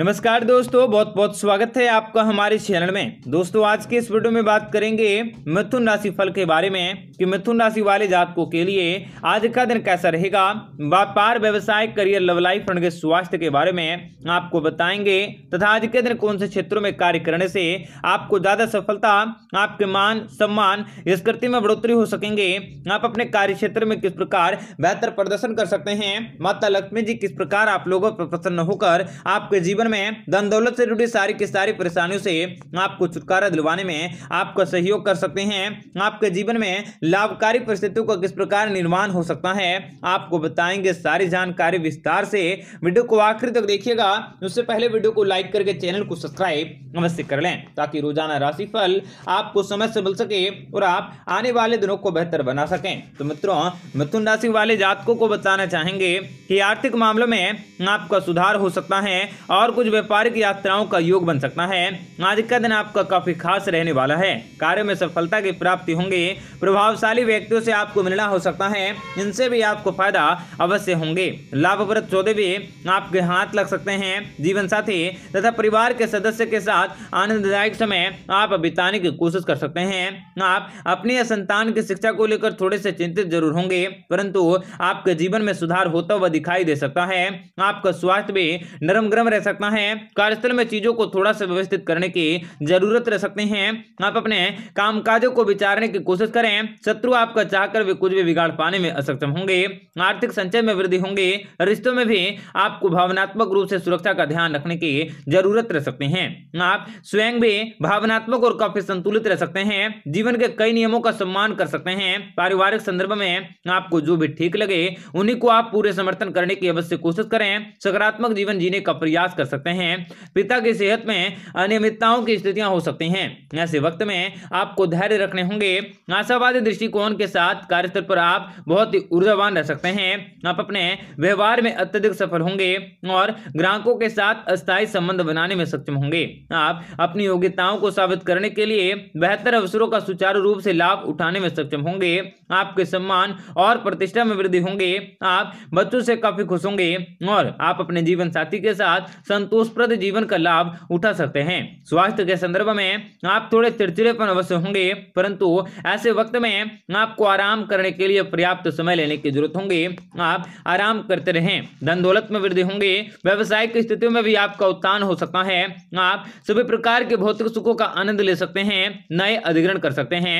नमस्कार दोस्तों बहुत बहुत स्वागत है आपका हमारे चैनल में दोस्तों आज के इस वीडियो में बात करेंगे मिथुन राशि फल के बारे में कि मिथुन राशि वाले जातकों के लिए आज का दिन कैसा रहेगा व्यापार व्यवसाय करियर लव लाइफ और स्वास्थ्य के बारे में आपको बताएंगे तथा आज के दिन कौन से क्षेत्रों में कार्य करने से आपको ज्यादा सफलता आपके मान सम्मान स्कृति में बढ़ोतरी हो सकेंगे आप अपने कार्य क्षेत्र में किस प्रकार बेहतर प्रदर्शन कर सकते हैं माता लक्ष्मी जी किस प्रकार आप लोगों पर प्रसन्न होकर आपके जीवन जीवन में धन दौलत से जुड़ी सारी की सारी परेशानियों से आपको छुटकारा दिलवाने में आपका सहयोग कर सकते हैं आपके जीवन में लाभकारी परिस्थितियों का किस प्रकार निर्माण हो सकता है आपको बताएंगे सारी जानकारी विस्तार से वीडियो को आखिर तक देखिएगा उससे पहले वीडियो को लाइक करके चैनल को सब्सक्राइब अवश्य कर लें ताकि रोजाना राशि आपको समय से मिल सके और आप आने वाले दिनों को बेहतर बना सकें तो मित्रों मिथुन राशि वाले जातकों को बताना चाहेंगे कि आर्थिक मामलों में आपका सुधार हो सकता है और कुछ व्यापारिक यात्राओं का योग बन सकता है आज का दिन आपका काफी खास रहने वाला है कार्य में सफलता की प्राप्ति होंगे प्रभावशाली व्यक्तियों से आपको मिलना हो सकता है इनसे भी आपको फायदा अवश्य होंगे लाभप्रद सौदे भी आपके हाथ लग सकते हैं जीवन साथी तथा परिवार के सदस्य के साथ आनंददायक समय आप बिताने की कोशिश कर सकते हैं आप अपने संतान की शिक्षा को लेकर थोड़े से चिंतित जरूर होंगे परंतु आपके जीवन में सुधार होता हुआ दिखाई दे सकता है आपका स्वास्थ्य भी नरम गरम रह सकता सकता है कार्यस्थल में चीजों को थोड़ा सा व्यवस्थित करने की जरूरत रह सकते हैं आप अपने कामकाजों को विचारने की कोशिश करें शत्रु आपका चाहकर भी कुछ भी बिगाड़ पाने में असक्षम होंगे आर्थिक संचय में वृद्धि होंगे रिश्तों में भी आपको भावनात्मक रूप से सुरक्षा का ध्यान रखने की जरूरत रह सकते हैं आप स्वयं भी भावनात्मक और काफी संतुलित रह सकते हैं जीवन के कई नियमों का सम्मान कर सकते हैं पारिवारिक संदर्भ में आपको जो भी ठीक लगे उन्हीं को आप पूरे समर्थन करने की अवश्य कोशिश करें सकारात्मक जीवन जीने का प्रयास कर सकते सकते हैं पिता की सेहत में अनियमितताओं की स्थितियां हो सकती हैं ऐसे वक्त में आपको धैर्य रखने होंगे आशावादी दृष्टिकोण के साथ कार्यस्थल पर आप बहुत ही ऊर्जावान रह सकते हैं आप अपने व्यवहार में अत्यधिक सफल होंगे और ग्राहकों के साथ अस्थायी संबंध बनाने में सक्षम होंगे आप अपनी योग्यताओं को साबित करने के लिए बेहतर अवसरों का सुचारू रूप से लाभ उठाने में सक्षम होंगे आपके सम्मान और प्रतिष्ठा में वृद्धि होंगे आप बच्चों से काफी खुश होंगे और आप अपने जीवन साथी के साथ संतोषप्रद जीवन का लाभ उठा सकते हैं स्वास्थ्य के संदर्भ में आप थोड़े चिड़चिड़ेपन अवश्य होंगे परंतु ऐसे वक्त में आपको आराम करने के लिए पर्याप्त समय लेने की जरूरत होंगी आप आराम करते रहें धन दौलत में वृद्धि होंगी व्यवसायिक स्थितियों में भी आपका उत्थान हो सकता है आप सभी प्रकार के भौतिक सुखों का आनंद ले सकते हैं नए अधिग्रहण कर सकते हैं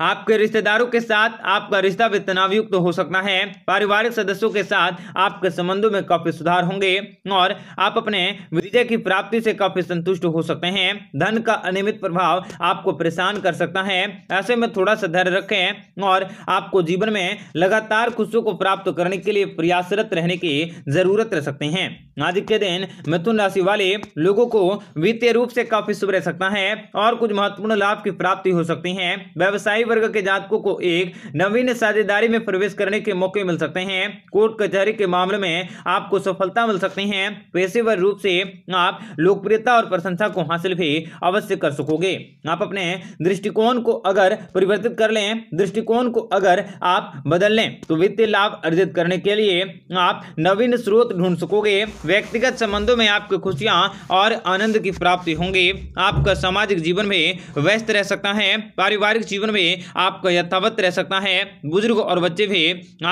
आपके रिश्तेदारों के साथ आपका रिश्ता भी तनावयुक्त तो हो सकता है पारिवारिक सदस्यों के साथ आपके संबंधों में काफी सुधार होंगे और आप अपने विजय की प्राप्ति से काफी संतुष्ट हो सकते हैं धन का अनियमित प्रभाव आपको परेशान कर सकता है ऐसे में थोड़ा सा धैर्य रखें और आपको जीवन में लगातार खुशियों को प्राप्त करने के लिए प्रयासरत रहने की जरूरत रह सकते हैं आज के दिन मिथुन राशि वाले लोगों को वित्तीय रूप से काफी शुभ रह सकता है और कुछ महत्वपूर्ण लाभ की प्राप्ति हो सकती है व्यवसायी वर्ग के जातकों को एक नवीन साझेदारी में प्रवेश करने के मौके मिल सकते हैं कोर्ट कचहरी के मामले में आपको सफलता मिल सकती है पेशेवर रूप से आप लोकप्रियता और प्रशंसा को हासिल भी अवश्य कर सकोगे आप अपने दृष्टिकोण को अगर परिवर्तित कर ले दृष्टिकोण को अगर आप बदल लें तो वित्तीय लाभ अर्जित करने के लिए आप नवीन स्रोत ढूंढ सकोगे व्यक्तिगत संबंधों में आपको खुशियाँ और आनंद की प्राप्ति होंगी आपका सामाजिक जीवन में व्यस्त रह सकता है पारिवारिक जीवन में आपका यथावत रह सकता है बुजुर्ग और बच्चे भी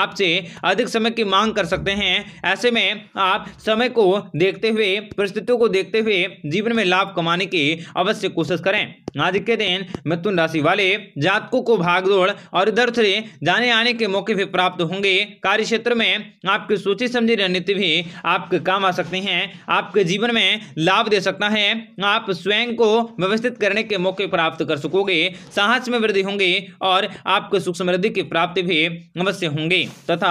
आपसे अधिक समय की मांग कर सकते हैं ऐसे में आप समय को देखते हुए परिस्थितियों को देखते हुए जीवन में लाभ कमाने की अवश्य कोशिश करें आज के दिन मिथुन राशि वाले जातकों को भागदौड़ और इधर से जाने आने के मौके भी प्राप्त होंगे कार्य क्षेत्र में आपकी सोची समझी रणनीति भी आपके काम कमा सकते हैं आपके जीवन में लाभ दे सकता है आप स्वयं को व्यवस्थित करने के मौके प्राप्त कर सकोगे साहस में वृद्धि होंगे और आपको सुख समृद्धि की प्राप्ति भी अवश्य होंगे तथा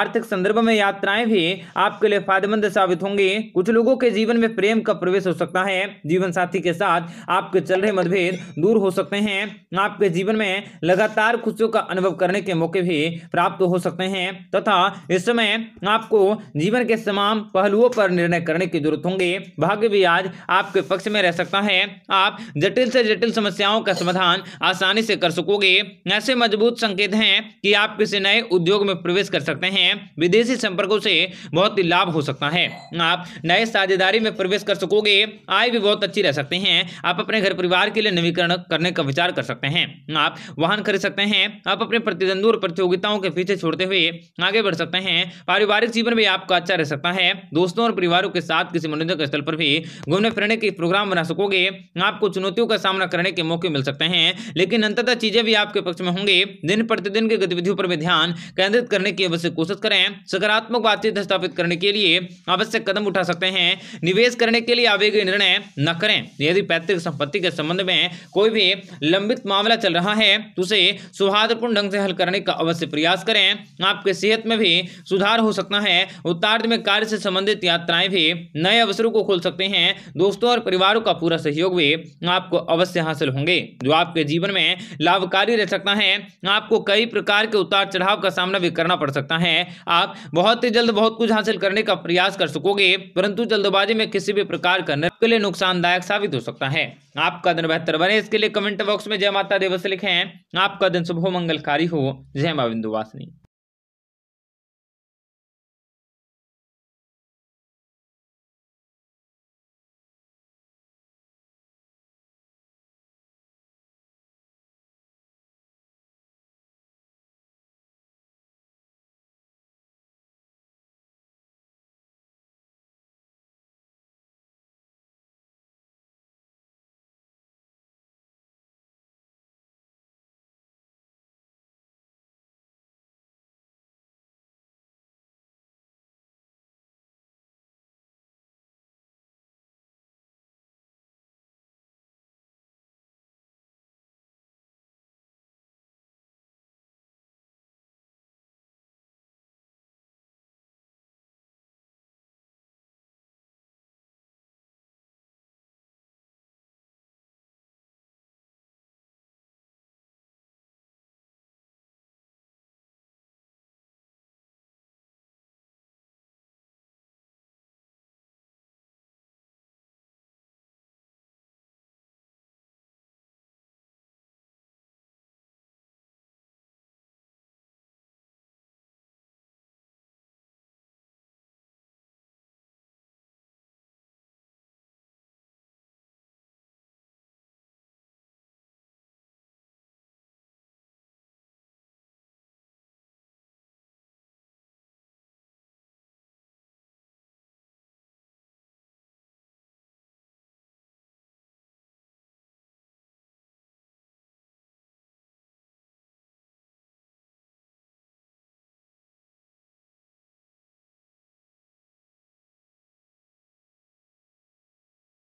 आर्थिक संदर्भ में यात्राएं भी आपके लिए फायदेमंद साबित होंगे कुछ लोगों के जीवन में प्रेम का प्रवेश हो सकता है जीवन साथी के साथ आपके चल रहे मतभेद दूर हो सकते हैं आपके जीवन में लगातार खुशियों का अनुभव करने के मौके भी प्राप्त हो सकते हैं तथा इस समय आपको जीवन के तमाम पहलुओं पर पर निर्णय करने की जरूरत होंगी भाग्य भी आज आपके पक्ष में रह सकता है आप जटिल से जटिल समस्याओं का समाधान आसानी से कर सकोगे ऐसे मजबूत संकेत हैं कि आप किसी नए उद्योग में प्रवेश कर सकते हैं विदेशी संपर्कों से बहुत ही लाभ हो सकता है आप नए साझेदारी में प्रवेश कर सकोगे आय भी बहुत अच्छी रह सकते हैं आप अपने घर परिवार के लिए नवीकरण करने का विचार कर सकते हैं आप वाहन खरीद सकते हैं आप अपने प्रतिद्वंद और प्रतियोगिताओं के पीछे छोड़ते हुए आगे बढ़ सकते हैं पारिवारिक जीवन भी आपका अच्छा रह सकता है दोस्तों दोस्तों और परिवारों के साथ किसी मनोरंजक स्थल पर भी घूमने फिरने के प्रोग्राम बना सकोगे आपको चुनौतियों का सामना करने के मौके मिल सकते हैं लेकिन अंततः चीजें भी आपके पक्ष में होंगी दिन प्रतिदिन की गतिविधियों पर भी ध्यान केंद्रित करने की अवश्य कोशिश करें सकारात्मक बातचीत स्थापित करने के लिए आवश्यक कदम उठा सकते हैं निवेश करने के लिए आवेगी निर्णय न करें यदि पैतृक संपत्ति के संबंध में कोई भी लंबित मामला चल रहा है तो उसे सौहार्दपूर्ण ढंग से हल करने का अवश्य प्रयास करें आपके सेहत में भी सुधार हो सकता है उत्तार्थ में कार्य से संबंधित यात्राएं भी नए अवसरों को खोल सकते हैं दोस्तों और परिवारों का पूरा सहयोग भी आपको अवश्य हासिल होंगे जो आपके जीवन में लाभकारी रह सकता है आपको कई प्रकार के उतार चढ़ाव का सामना भी करना पड़ सकता है आप बहुत ही जल्द बहुत कुछ हासिल करने का प्रयास कर सकोगे परंतु जल्दबाजी में किसी भी प्रकार का के लिए नुकसानदायक साबित हो सकता है आपका दिन बेहतर बने इसके लिए कमेंट बॉक्स में जय माता देवस लिखे आपका दिन शुभ मंगलकारी हो जय माँ बिंदुवासिनी